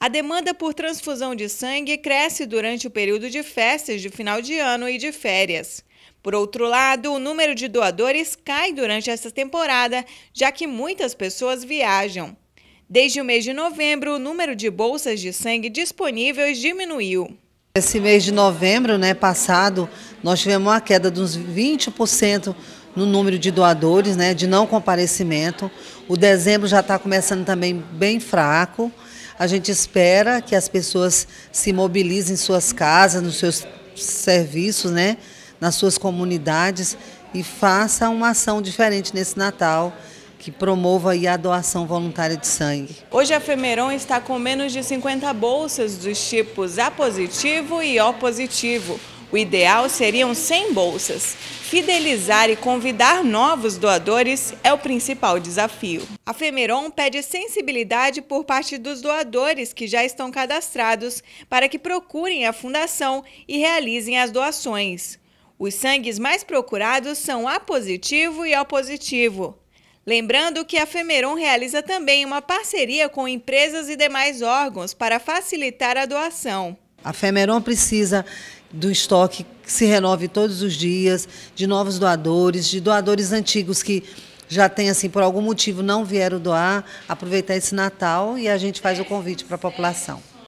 A demanda por transfusão de sangue cresce durante o período de festas de final de ano e de férias. Por outro lado, o número de doadores cai durante essa temporada, já que muitas pessoas viajam. Desde o mês de novembro, o número de bolsas de sangue disponíveis diminuiu. Esse mês de novembro né, passado, nós tivemos uma queda de uns 20% no número de doadores, né, de não comparecimento. O dezembro já está começando também bem fraco. A gente espera que as pessoas se mobilizem em suas casas, nos seus serviços, né, nas suas comunidades e façam uma ação diferente nesse Natal que promova a doação voluntária de sangue. Hoje a Femeron está com menos de 50 bolsas dos tipos A positivo e O positivo. O ideal seriam 100 bolsas. Fidelizar e convidar novos doadores é o principal desafio. A Femeron pede sensibilidade por parte dos doadores que já estão cadastrados para que procurem a fundação e realizem as doações. Os sangues mais procurados são A positivo e O positivo. Lembrando que a Femeron realiza também uma parceria com empresas e demais órgãos para facilitar a doação. A Femeron precisa do estoque que se renove todos os dias, de novos doadores, de doadores antigos que já tem assim por algum motivo não vieram doar, aproveitar esse Natal e a gente faz o convite para a população.